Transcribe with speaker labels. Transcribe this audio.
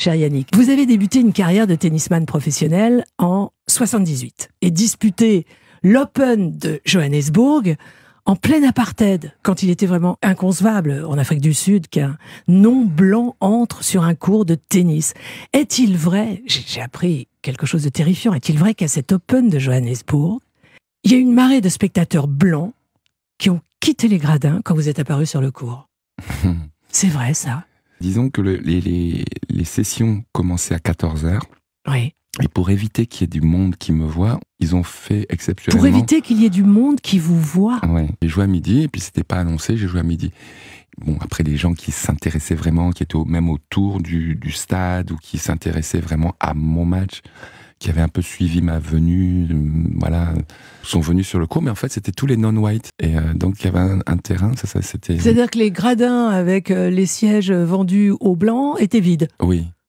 Speaker 1: Cher Yannick, vous avez débuté une carrière de tennisman professionnel en 78 et disputé l'Open de Johannesburg en pleine apartheid, quand il était vraiment inconcevable en Afrique du Sud qu'un non-blanc entre sur un cours de tennis. Est-il vrai, j'ai appris quelque chose de terrifiant, est-il vrai qu'à cet Open de Johannesburg, il y a une marée de spectateurs blancs qui ont quitté les gradins quand vous êtes apparu sur le cours C'est vrai ça
Speaker 2: Disons que les, sessions commençaient à 14h. Oui. Et pour éviter qu'il y ait du monde qui me voit, ils ont fait exceptionnellement. Pour éviter
Speaker 3: qu'il y ait du monde qui vous voit.
Speaker 2: Oui. J'ai joué à midi, et puis c'était pas annoncé, j'ai joué à midi. Bon, après, les gens qui s'intéressaient vraiment, qui étaient au, même autour du, du stade ou qui s'intéressaient vraiment à mon match, qui avaient un peu suivi ma venue, euh, voilà, sont venus sur le cours, mais en fait, c'était tous les non-whites. Et euh, donc, il y avait un, terrain, ça, ça c'était... C'est-à-dire
Speaker 3: que les gradins avec euh, les sièges vendus aux blancs étaient vides
Speaker 2: Oui.